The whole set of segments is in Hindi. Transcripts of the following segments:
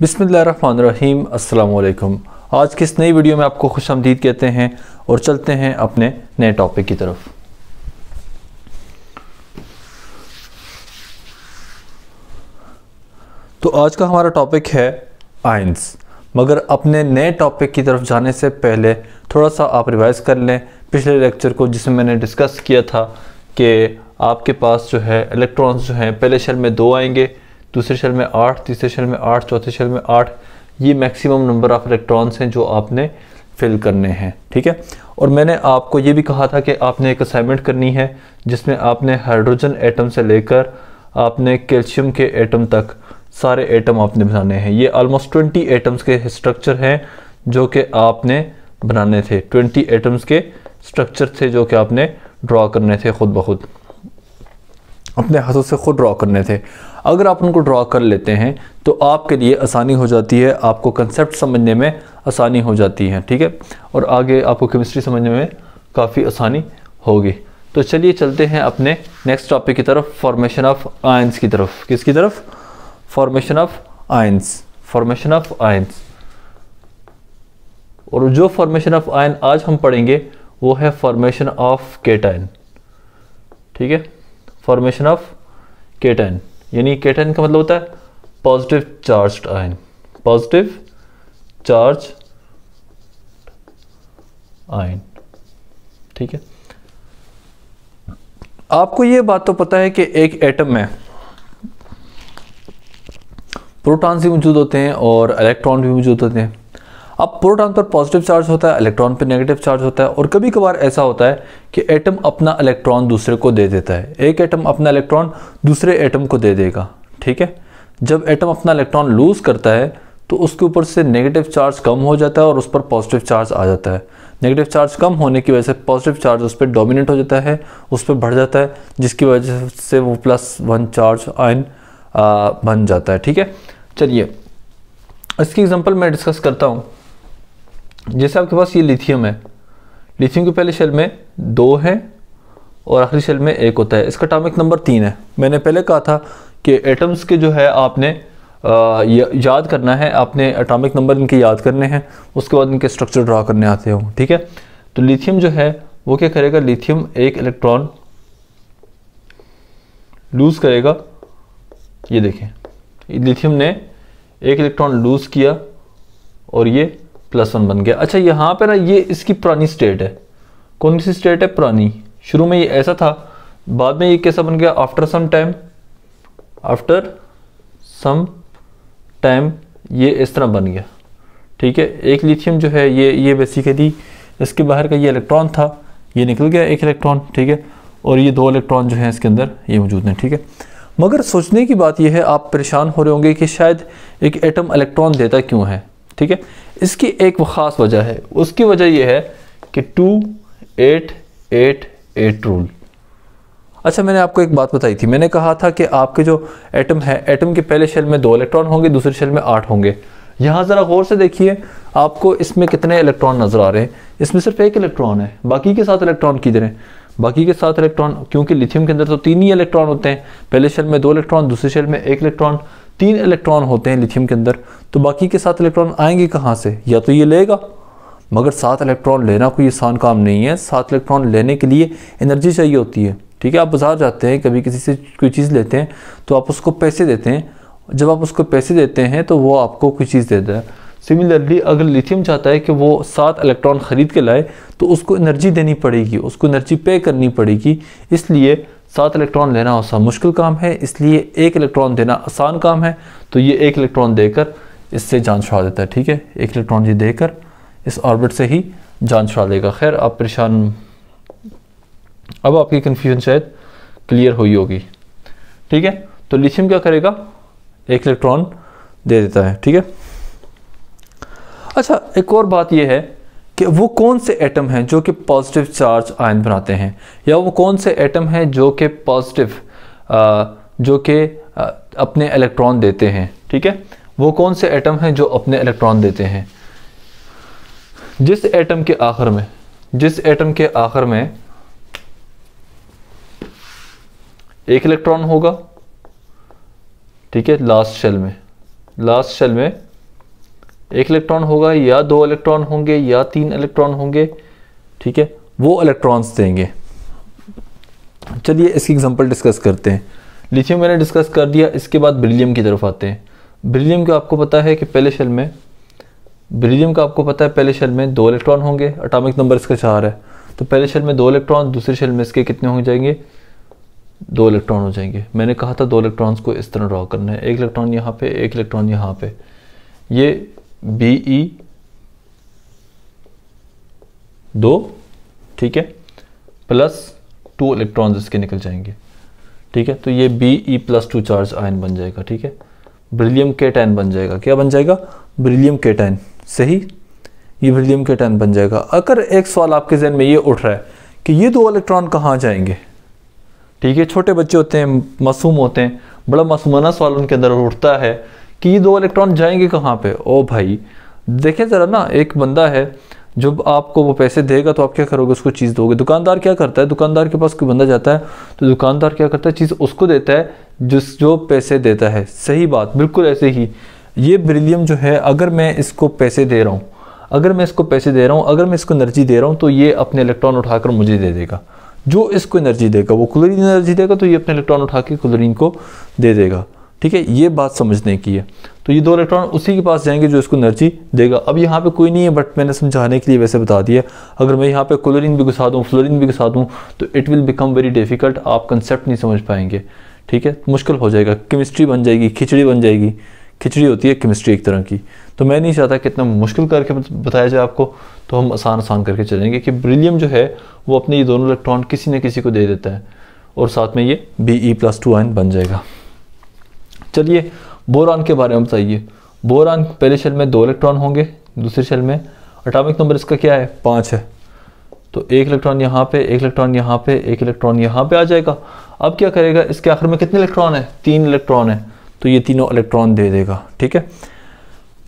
बिसमीम आज की इस नई वीडियो में आपको खुश आमदीद कहते हैं और चलते हैं अपने नए टॉपिक की तरफ तो आज का हमारा टॉपिक है आइंस मगर अपने नए टॉपिक की तरफ जाने से पहले थोड़ा सा आप रिवाइज़ कर लें पिछले लेक्चर को जिसमें मैंने डिस्कस किया था कि आपके पास जो है इलेक्ट्रॉन्स जो हैं पहले शेल में दो आएंगे दूसरे शेल में आठ तीसरे शेल में आठ चौथे शेल में आठ ये मैक्सिमम नंबर ऑफ इलेक्ट्रॉन्स हैं जो आपने फिल करने हैं ठीक है और मैंने आपको ये भी कहा था कि आपने एक असाइनमेंट करनी है जिसमें आपने हाइड्रोजन एटम से लेकर आपने कैल्शियम के एटम तक सारे एटम आपने बनाने हैं ये ऑलमोस्ट ट्वेंटी एटम्स के स्ट्रक्चर हैं जो कि आपने बनाने थे ट्वेंटी एटम्स के स्ट्रक्चर थे जो कि आपने ड्रॉ करने थे खुद ब खुद अपने हाथों से ख़ुद ड्रॉ करने थे अगर आप उनको ड्रॉ कर लेते हैं तो आपके लिए आसानी हो जाती है आपको कंसेप्ट समझने में आसानी हो जाती है ठीक है और आगे आपको केमिस्ट्री समझने में काफ़ी आसानी होगी तो चलिए चलते हैं अपने नेक्स्ट टॉपिक की तरफ फॉर्मेशन ऑफ आयंस की तरफ किसकी तरफ formation of ions formation of ions और जो फॉर्मेशन ऑफ आयन आज हम पढ़ेंगे वो है फॉर्मेशन ऑफ केटाइन ठीक है फॉर्मेशन ऑफ केटन यानी केटन का मतलब होता है positive charge ion positive charge ion ठीक है आपको यह बात तो पता है कि एक एटम में प्रोटॉन्स भी मौजूद होते हैं और इलेक्ट्रॉन भी मौजूद होते हैं अब प्रोटॉन पर पॉजिटिव चार्ज होता है इलेक्ट्रॉन पर नेगेटिव चार्ज होता है और कभी कभार ऐसा होता है कि एटम अपना इलेक्ट्रॉन दूसरे को दे देता है एक एटम अपना इलेक्ट्रॉन दूसरे एटम को दे देगा ठीक है जब एटम अपना इलेक्ट्रॉन लूज़ करता है तो उसके ऊपर से नेगेटिव चार्ज कम हो जाता है और उस पर पॉजिटिव चार्ज आ जाता है नेगेटिव चार्ज कम होने की वजह से पॉजिटिव चार्ज उस पर डोमिनेट हो जाता है उस पर बढ़ जाता है जिसकी वजह से वो प्लस वन चार्ज आयन बन जाता है ठीक है चलिए इसकी एग्जांपल मैं डिस्कस करता हूँ जैसे आपके पास ये लिथियम है लिथियम के पहले शेल में दो है और आखिरी शेल में एक होता है इसका अटामिक नंबर तीन है मैंने पहले कहा था कि एटम्स के जो है आपने आ, याद करना है आपने अटामिक नंबर इनके याद करने हैं उसके बाद इनके स्ट्रक्चर ड्रा करने आते हो ठीक है तो लिथियम जो है वो क्या करेगा लिथियम एक इलेक्ट्रॉन लूज करेगा ये देखें लिथियम ने एक इलेक्ट्रॉन लूज किया और ये प्लस वन बन गया अच्छा यहाँ पे ना ये इसकी पुरानी स्टेट है कौन सी स्टेट है पुरानी शुरू में ये ऐसा था बाद में ये कैसा बन गया after some time after some time ये इस तरह बन गया ठीक है एक लिथियम जो है ये ये बेसिकली इसके बाहर का ये इलेक्ट्रॉन था ये निकल गया एक इलेक्ट्रॉन ठीक है और ये दो इलेक्ट्रॉन जो हैं इसके अंदर ये मौजूद हैं ठीक है मगर सोचने की बात यह है आप परेशान हो रहे होंगे कि शायद एक एटम इलेक्ट्रॉन देता क्यों है ठीक है इसकी एक ख़ास वजह है उसकी वजह यह है कि two eight eight eight rule अच्छा मैंने आपको एक बात बताई थी मैंने कहा था कि आपके जो एटम है एटम के पहले शेल में दो इलेक्ट्रॉन होंगे दूसरे शेल में आठ होंगे यहाँ ज़रा गौर से देखिए आपको इसमें कितने इलेक्ट्रॉन नज़र आ रहे हैं इसमें सिर्फ एक इलेक्ट्रॉन है बाकी के साथ इलेक्ट्रॉन किधर हैं बाकी के साथ इलेक्ट्रॉन क्योंकि लिथियम के अंदर तो तीन ही इलेक्ट्रॉन होते हैं पहले शेल में दो इलेक्ट्रॉन दूसरे शेल में एक इलेक्ट्रॉन तीन इलेक्ट्रॉन होते हैं लिथियम के अंदर तो बाकी के सात इलेक्ट्रॉन आएंगे कहाँ से या तो ये लेगा मगर सात इलेक्ट्रॉन लेना कोई आसान काम नहीं है सात इलेक्ट्रॉन लेने के लिए एनर्जी चाहिए होती है ठीक है आप बाजार जाते हैं कभी किसी से कोई चीज़ लेते हैं तो आप उसको पैसे देते हैं जब आप उसको पैसे देते हैं तो वो आपको कोई चीज़ देता है सिमिलरली अगर लिथियम चाहता है कि वो सात इलेक्ट्रॉन ख़रीद के लाए तो उसको एनर्जी देनी पड़ेगी उसको एनर्जी पे करनी पड़ेगी इसलिए सात इलेक्ट्रॉन लेना आसान मुश्किल काम है इसलिए एक इलेक्ट्रॉन देना आसान काम है तो ये एक इलेक्ट्रॉन देकर इससे जान छुड़ा देता है ठीक है एक इलेक्ट्रॉन ये देकर इस ऑर्बिट से ही जान छुड़ा देगा खैर आप परेशान अब आपकी कन्फ्यूजन शायद क्लियर हुई होगी ठीक है तो लिथियम क्या करेगा एक इलेक्ट्रॉन दे देता है ठीक है अच्छा एक और बात यह है कि वो कौन से एटम हैं जो कि पॉजिटिव चार्ज आयन बनाते हैं या वो कौन से एटम हैं जो कि पॉजिटिव जो कि अपने इलेक्ट्रॉन देते हैं ठीक है वो कौन से एटम हैं जो अपने इलेक्ट्रॉन देते हैं जिस एटम के आखिर में जिस एटम के आखिर में एक इलेक्ट्रॉन होगा ठीक है लास्ट शेल में लास्ट शेल में एक इलेक्ट्रॉन होगा या दो इलेक्ट्रॉन होंगे या तीन इलेक्ट्रॉन होंगे ठीक है वो इलेक्ट्रॉन्स देंगे चलिए इसकी एग्जांपल डिस्कस करते हैं लिथियम मैंने डिस्कस कर दिया इसके बाद ब्रिलियम की तरफ आते हैं ब्रिलियम का आपको पता है कि पहले शेल में ब्रिलियम का आपको पता है पहले शेल में दो इलेक्ट्रॉन होंगे अटामिक नंबर इसका चार है तो पहले शेल में दो इलेक्ट्रॉन दूसरे शेल में इसके कितने हो जाएंगे दो इलेक्ट्रॉन हो जाएंगे मैंने कहा था दो इलेक्ट्रॉन्स को इस तरह ड्रॉ करना है एक इलेक्ट्रॉन यहाँ पे एक इलेक्ट्रॉन यहाँ पे ये बी ई दो ठीक है प्लस टू इलेक्ट्रॉन्स इसके निकल जाएंगे ठीक है तो ये B E plus two charge ion बन जाएगा ठीक है ब्रिलियम केटाइन बन जाएगा क्या बन जाएगा ब्रिलियम केटाइन सही ये ब्रिलियम केटाइन बन जाएगा अगर एक सवाल आपके जहन में ये उठ रहा है कि ये दो इलेक्ट्रॉन कहाँ जाएंगे ठीक है छोटे बच्चे होते हैं मासूम होते हैं बड़ा मासूमाना सवाल उनके अंदर उठता है कि ये दो इलेक्ट्रॉन जाएंगे कहाँ पे ओ भाई देखें ज़रा ना एक बंदा है जब आपको वो पैसे देगा तो आप क्या करोगे उसको चीज़ दोगे दुकानदार क्या करता है दुकानदार के पास कोई बंदा जाता है तो दुकानदार क्या करता है चीज़ उसको देता है जिस जो पैसे देता है सही बात बिल्कुल ऐसे ही ये ब्रिलियम जो है अगर मैं इसको पैसे दे रहा हूँ अगर मैं इसको पैसे दे रहा हूँ अगर मैं इसको एनर्जी दे रहा हूँ तो ये अपने इलेक्ट्रॉन उठाकर मुझे दे देगा जो इसको एनर्जी देगा वो क्लोरीन एनर्जी देगा तो ये अपने इलेक्ट्रॉन उठा के क्लोरीन को दे देगा ठीक है ये बात समझने की है तो ये दो इलेक्ट्रॉन उसी के पास जाएंगे जो इसको एनर्जी देगा अब यहाँ पे कोई नहीं है बट मैंने समझाने के लिए वैसे बता दिया अगर मैं यहाँ पे क्लोरीन भी घुसा दूँ फ्लोरीन भी घुसा दूँ तो it will become very difficult आप कंसेप्ट नहीं समझ पाएंगे ठीक है तो मुश्किल हो जाएगा केमिस्ट्री बन जाएगी खिचड़ी बन जाएगी खिचड़ी होती है केमिस्ट्री एक तरह की तो मैं नहीं चाहता कि इतना मुश्किल करके बताया जाए आपको तो हम आसान आसान करके चलेंगे कि ब्रिलियम जो है वो अपने ये दोनों इलेक्ट्रॉन किसी न किसी को दे देता है और साथ में ये B E plus two ion बन जाएगा चलिए बोरान के बारे में बताइए बोरान पहले शेल में दो इलेक्ट्रॉन होंगे दूसरे शेल में अटामिक नंबर इसका क्या है पाँच है तो एक इलेक्ट्रॉन यहाँ पे एक इलेक्ट्रॉन यहाँ पे एक इलेक्ट्रॉन यहाँ पे आ जाएगा अब क्या करेगा इसके आखिर में कितने इलेक्ट्रॉन है तीन इलेक्ट्रॉन है तो ये तीनों इलेक्ट्रॉन दे देगा ठीक है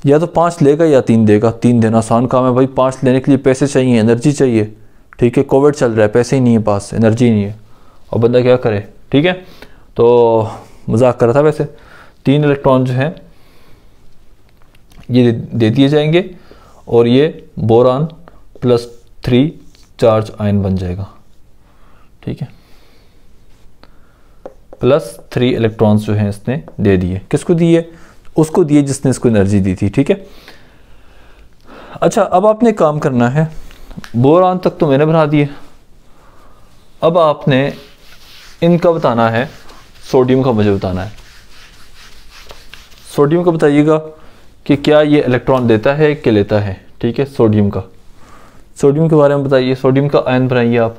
या तो पाँच लेगा या तीन देगा तीन देना आसान काम है भाई पाँच लेने के लिए पैसे चाहिए एनर्जी चाहिए ठीक है कोविड चल रहा है पैसे ही नहीं है पास एनर्जी नहीं है और बंदा क्या करे ठीक है तो मजाक कर रहा था वैसे तीन इलेक्ट्रॉन जो हैं ये दे दिए जाएंगे और ये boron plus three charge ion बन जाएगा ठीक है प्लस थ्री इलेक्ट्रॉन्स जो हैं इसने दे दिए किसको दिए उसको दिए जिसने इसको एनर्जी दी थी ठीक है अच्छा अब आपने काम करना है बोरान तक तो मैंने बना दिए अब आपने इनका बताना है सोडियम का मुझे बताना है सोडियम का बताइएगा कि क्या ये इलेक्ट्रॉन देता है कि लेता है ठीक है सोडियम का सोडियम के बारे में बताइए सोडियम का आयन बनाइए आप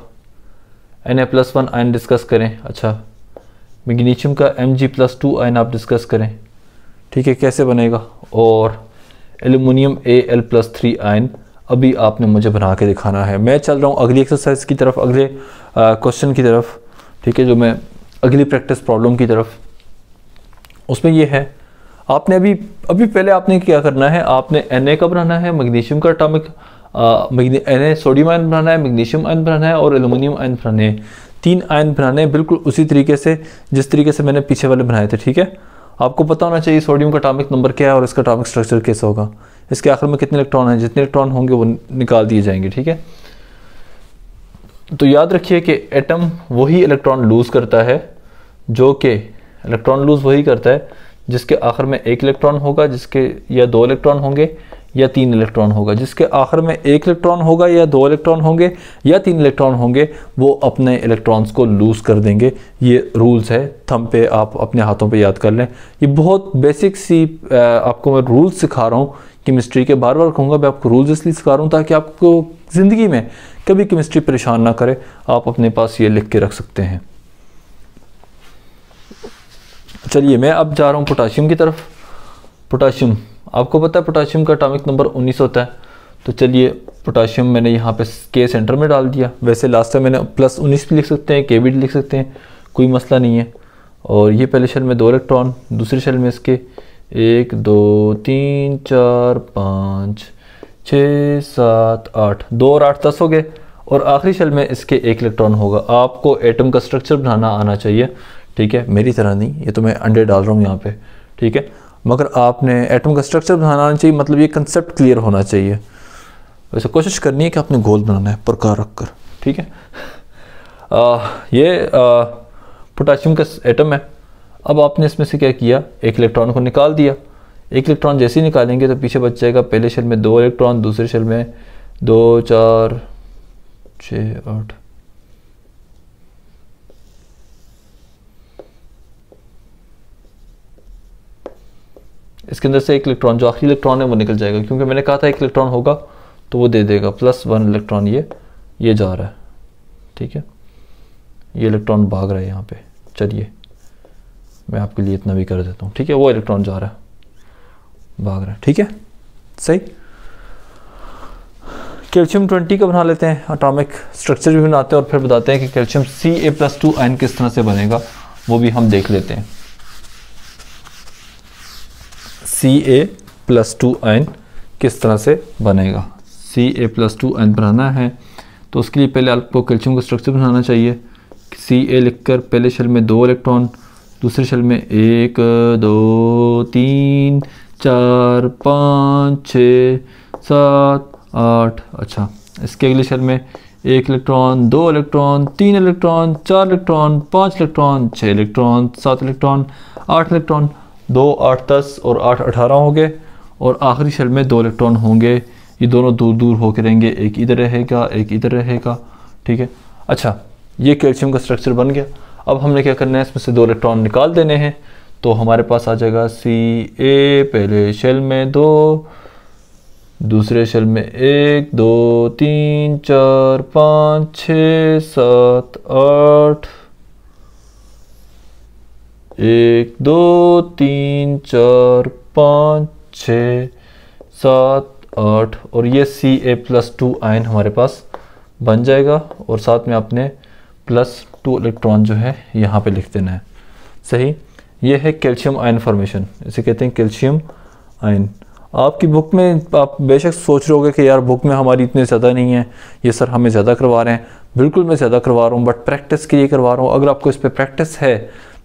N A plus one ion discuss करें अच्छा मैग्नीशियम का M G plus two ion आप डिस्कस करें ठीक है कैसे बनेगा और aluminium A L plus three ion अभी आपने मुझे बना के दिखाना है मैं चल रहा हूँ अगली एक्सरसाइज की तरफ अगले क्वेश्चन की तरफ ठीक है जो मैं अगली प्रैक्टिस प्रॉब्लम की तरफ उसमें यह है आपने अभी अभी पहले आपने क्या करना है आपने एन का बनाना है मैग्नीशियम का अटामिक एन सोडियम आयन बनाना है मैग्नीशियम आयन बनाना है और एलुमिनियम आयन बनाने हैं तीन आयन बनाने हैं बिल्कुल उसी तरीके से जिस तरीके से मैंने पीछे वाले बनाए थे ठीक है आपको पता होना चाहिए सोडियम का अटामिक नंबर क्या है और इसका अटामिक स्ट्रक्चर कैसा होगा इसके आखिर में कितने इलेक्ट्रॉन हैं जितने इलेक्ट्रॉन होंगे वो निकाल दिए जाएंगे ठीक है तो याद रखिए कि एटम वही इलेक्ट्रॉन लूज़ करता है जो कि इलेक्ट्रॉन लूज़ वही करता है जिसके आखिर में एक इलेक्ट्रॉन होगा जिसके या दो इलेक्ट्रॉन होंगे या तीन इलेक्ट्रॉन होगा जिसके आखिर में एक इलेक्ट्रॉन होगा या दो इलेक्ट्रॉन होंगे या तीन इलेक्ट्रॉन होंगे वो अपने इलेक्ट्रॉन्स को लूज़ कर देंगे ये रूल्स है थम पे आप अपने हाथों पे याद कर लें ये बहुत बेसिक सी आपको मैं रूल्स सिखा रहा हूँ केमिस्ट्री के बार बार कहूँगा मैं आपको रूल्स इसलिए सिखा रहा हूँ ताकि आपको ज़िंदगी में कभी केमिस्ट्री परेशान ना करे आप अपने पास ये लिख के रख सकते हैं चलिए मैं अब जा रहा हूँ पोटाशियम की तरफ पोटाशियम आपको पता है पोटाशियम का अटामिक नंबर 19 होता है तो चलिए पोटाशियम मैंने यहाँ पे के सेंटर में डाल दिया वैसे लास्ट टाइम मैंने प्लस उन्नीस भी लिख सकते हैं के भी लिख सकते हैं कोई मसला नहीं है और ये पहले शेल में दो इलेक्ट्रॉन दूसरे शेल में इसके एक दो तीन चार पाँच छ सात आठ दो और आठ दस हो गए और आखिरी शेल में इसके एक इलेक्ट्रॉन होगा आपको एटम का स्ट्रक्चर बनाना आना चाहिए ठीक है मेरी तरह नहीं ये तो मैं अंडे डाल रहा हूँ यहाँ पे ठीक है मगर आपने एटम का स्ट्रक्चर बनाना आना चाहिए मतलब ये कंसेप्ट क्लियर होना चाहिए वैसे कोशिश करनी है कि आपने गोल बनाना है प्रकार रख कर ठीक है आ, ये पोटाशियम का एटम है अब आपने इसमें से क्या किया एक इलेक्ट्रॉन को निकाल दिया एक इलेक्ट्रॉन जैसे ही निकालेंगे तो पीछे बच जाएगा पहले शेल में दो इलेक्ट्रॉन दूसरे शेल में दो चार छः आठ इसके अंदर से एक इलेक्ट्रॉन जो आखिरी इलेक्ट्रॉन है वो निकल जाएगा क्योंकि मैंने कहा था एक इलेक्ट्रॉन होगा तो वो दे देगा प्लस वन इलेक्ट्रॉन ये ये जा रहा है ठीक है ये इलेक्ट्रॉन भाग रहा है यहाँ पे चलिए मैं आपके लिए इतना भी कर देता हूँ ठीक है वो इलेक्ट्रॉन जा रहा है भाग रहा है ठीक है सही कैल्शियम 20 का बना लेते हैं अटामिक स्ट्रक्चर भी बनाते हैं और फिर बताते हैं कि calcium C A plus two ion किस तरह से बनेगा वो भी हम देख लेते हैं C A plus two ion किस तरह से बनेगा C A plus two ion बनाना है तो उसके लिए पहले आपको कैल्शियम का स्ट्रक्चर बनाना चाहिए सी ए लिखकर पहले शल में दो इलेक्ट्रॉन दूसरे शल में एक दो तीन चार पाँच छ सात आठ अच्छा इसके अगले शल में एक इलेक्ट्रॉन दो इलेक्ट्रॉन तीन इलेक्ट्रॉन चार इलेक्ट्रॉन पाँच इलेक्ट्रॉन छः इलेक्ट्रॉन सात इलेक्ट्रॉन आठ इलेक्ट्रॉन दो आठ दस और आठ अठारह होंगे और आखिरी शेल में दो इलेक्ट्रॉन होंगे ये दोनों दूर दूर होकर रहेंगे एक इधर रहेगा एक इधर रहेगा ठीक है अच्छा ये कैल्शियम का स्ट्रक्चर बन गया अब हमने क्या करना है इसमें से दो इलेक्ट्रॉन निकाल देने हैं तो हमारे पास आ जाएगा सी ए पहले शेल में दो दूसरे शेल में एक दो तीन चार पाँच छ सात आठ एक दो तीन चार पाँच छ सात आठ और ये C A plus two ion हमारे पास बन जाएगा और साथ में आपने प्लस टू इलेक्ट्रॉन जो है यहाँ पे लिख देना है सही ये है कैल्शियम आयन फॉर्मेशन इसे कहते हैं कैल्शियम आयन आपकी बुक में आप बेशक सोच रहे होगे कि यार बुक में हमारी इतने ज़्यादा नहीं है ये सर हमें ज़्यादा करवा रहे हैं बिल्कुल मैं ज़्यादा करवा रहा हूँ बट प्रैक्टिस के लिए करवा रहा हूँ अगर आपको इस पर प्रैक्टिस है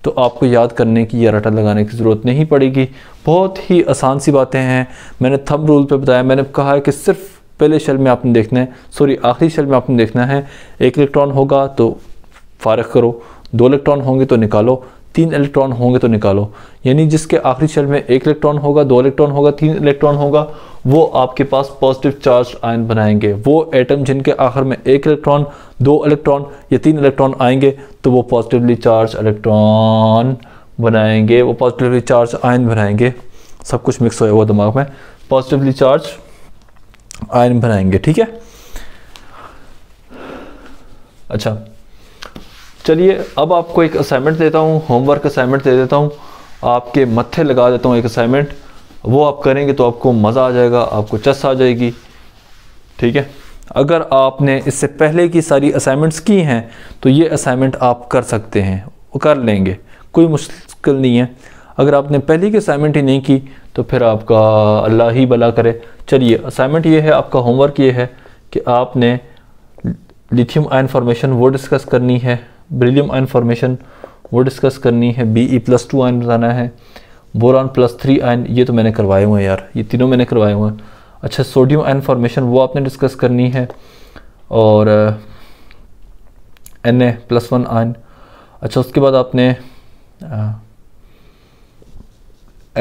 तो आपको याद करने की या रटा लगाने की ज़रूरत नहीं पड़ेगी बहुत ही आसान सी बातें हैं मैंने थम रूल पे बताया मैंने कहा है कि सिर्फ पहले शेल में आपने देखना है सॉरी आखिरी शेल में आपने देखना है एक इलेक्ट्रॉन होगा तो फारग करो दो इलेक्ट्रॉन होंगे तो निकालो तीन इलेक्ट्रॉन होंगे तो निकालो यानी जिसके आखिरी शेल में एक इलेक्ट्रॉन होगा दो इलेक्ट्रॉन होगा तीन इलेक्ट्रॉन होगा वो आपके पास पॉजिटिव चार्ज आयन बनाएंगे वो एटम जिनके आखिर में एक इलेक्ट्रॉन दो इलेक्ट्रॉन या तीन इलेक्ट्रॉन आएंगे तो वो पॉजिटिवली चार्ज इलेक्ट्रॉन बनाएंगे वो पॉजिटिवली चार्ज आयन बनाएंगे सब कुछ मिक्स होया हुआ दिमाग में पॉजिटिवली चार्ज आयन बनाएंगे ठीक है अच्छा चलिए अब आपको एक असाइनमेंट देता हूँ होमवर्क असाइनमेंट दे देता हूँ आपके मत्थे लगा देता हूँ एक असाइनमेंट वो आप करेंगे तो आपको मज़ा आ जाएगा आपको चस आ जाएगी ठीक है अगर आपने इससे पहले की सारी असाइनमेंट्स की हैं तो ये असाइनमेंट आप कर सकते हैं वो कर लेंगे कोई मुश्किल नहीं है अगर आपने पहले की असाइनमेंट ही नहीं की तो फिर आपका अल्लाह ही भला करे चलिए असाइनमेंट ये है आपका होमवर्क ये है कि आपने लिथियम आयन फॉर्मेशन वो डिस्कस करनी है ब्रिलियम आयन फॉर्मेशन वो डिस्कस करनी है B E plus two ion बताना है बोरान प्लस थ्री आयन ये तो मैंने करवाए हुए हैं यार ये तीनों मैंने करवाए हुए हैं अच्छा सोडियम आयन फॉर्मेशन वो आपने डिस्कस करनी है और N A plus one ion अच्छा उसके बाद आपने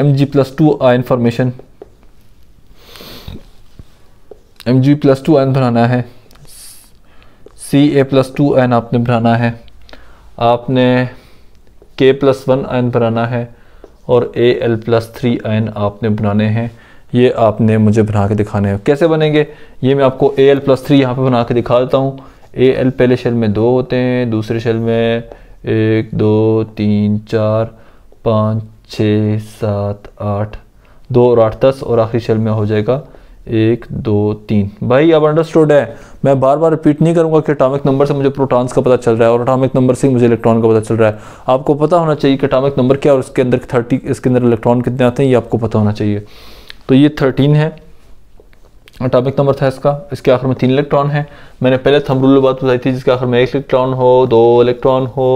M G plus two ion formation M G plus two ion बनाना है C A plus two ion आपने बनाना है आपने के प्लस वन आयन बनाना है और A L plus three ion आपने बनाने हैं ये आपने मुझे बना के दिखाने हैं कैसे बनेंगे ये मैं आपको ए एल प्लस थ्री यहाँ पर बना के दिखा देता हूँ ए एल पहले शेल में दो होते हैं दूसरे शेल में एक दो तीन चार पाँच छ सात आठ दो और आठ दस और आखिरी शेल में हो जाएगा एक दो तीन भाई अब अंडरस्टूड है मैं बार बार रिपीट नहीं करूंगा कि अटामिक नंबर से मुझे प्रोटॉन्स का पता चल रहा है और अटामिक नंबर से मुझे इलेक्ट्रॉन का पता चल रहा है आपको पता होना चाहिए कि अटामिक नंबर क्या और इसके अंदर थर्टी इसके अंदर इलेक्ट्रॉन कितने आते हैं ये आपको पता होना चाहिए तो ये थर्टीन है अटामिक नंबर था इसका इसके आखिर में तीन इलेक्ट्रॉन है मैंने पहले थमरूल बात बताई थी जिसके आखिर में एक इलेक्ट्रॉन हो दो इलेक्ट्रॉन हो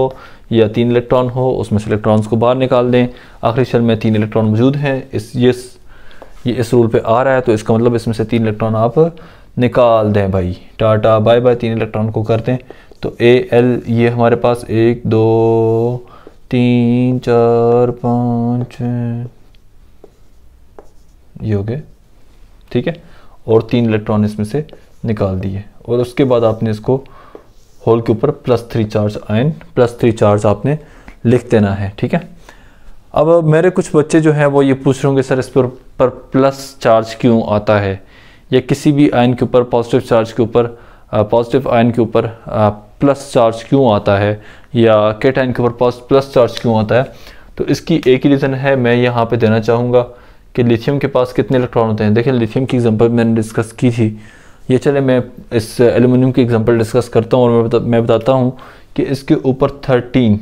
या तीन इलेक्ट्रॉन हो उसमें से इलेक्ट्रॉन्स को बाहर निकाल दें आखिरी शर में तीन इलेक्ट्रॉन मौजूद हैं इस ये ये इस रूल पे आ रहा है तो इसका मतलब इसमें से तीन इलेक्ट्रॉन आप निकाल दें भाई टाटा बाय बाय तीन इलेक्ट्रॉन को कर दें तो ए एल ये हमारे पास एक दो तीन चार पाँच ये हो गए ठीक है और तीन इलेक्ट्रॉन इसमें से निकाल दिए और उसके बाद आपने इसको होल के ऊपर plus three charge ion plus three charge आपने लिख देना है ठीक है अब मेरे कुछ बच्चे जो हैं वो ये पूछ रहे होंगे सर इस पर, पर प्लस चार्ज क्यों आता है या किसी भी आयन के ऊपर पॉजिटिव चार्ज के ऊपर पॉजिटिव आयन के ऊपर प्लस चार्ज क्यों आता है या केट आयन के ऊपर प्लस चार्ज क्यों आता है तो इसकी एक ही रीज़न है मैं यहाँ पे देना चाहूँगा कि लिथियम के पास कितने इलेक्ट्रॉन होते हैं देखिए लिथियम की एग्जांपल मैंने डिस्कस की थी ये चले मैं इस एलुमिनियम की एग्जांपल डिस्कस करता हूँ और मैं बता, मैं बताता हूँ कि इसके ऊपर थर्टीन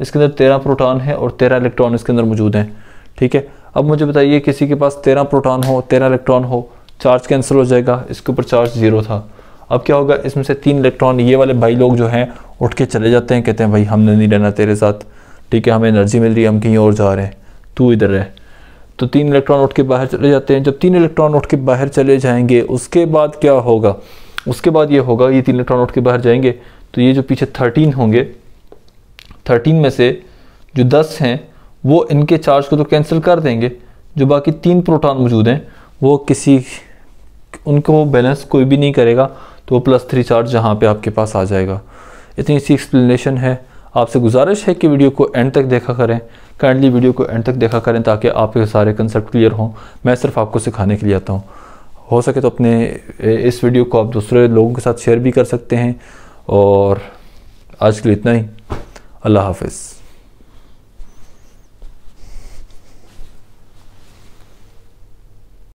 इसके अंदर तेरह प्रोटॉन है और तेरह इलेक्ट्रॉन इसके अंदर मौजूद हैं ठीक है अब मुझे बताइए किसी के पास तेरह प्रोटॉन हो तेरह इलेक्ट्रॉन हो चार्ज कैंसिल हो जाएगा इसके ऊपर चार्ज जीरो था अब क्या होगा इसमें से तीन इलेक्ट्रॉन ये वाले भाई लोग जो हैं उठ के चले जाते हैं कहते हैं भाई हमने नहीं रहना तेरे साथ ठीक है हमें एनर्जी मिल रही है हम कहीं और जा रहे हैं तू इधर रह तो तीन इलेक्ट्रॉन उठ के बाहर चले जाते हैं जब तीन इलेक्ट्रॉन उठ के बाहर चले जाएंगे उसके बाद क्या होगा उसके बाद ये होगा ये तीन इलेक्ट्रॉन उठ के बाहर जाएंगे तो ये जो पीछे थर्टीन होंगे थर्टीन में से जो दस हैं वो इनके चार्ज को तो कैंसिल कर देंगे जो बाकी तीन प्रोटॉन मौजूद हैं वो किसी उनको बैलेंस कोई भी नहीं करेगा तो वो प्लस थ्री चार्ज जहाँ पे आपके पास आ जाएगा इतनी सी एक्सप्लेनेशन है आपसे गुजारिश है कि वीडियो को एंड तक देखा करें काइंडली वीडियो को एंड तक देखा करें ताकि आपके सारे कंसेप्ट क्लियर हों मैं सिर्फ आपको सिखाने के लिए आता हूँ हो सके तो अपने इस वीडियो को आप दूसरे लोगों के साथ शेयर भी कर सकते हैं और आज के लिए इतना ही अल्लाह हाफिज़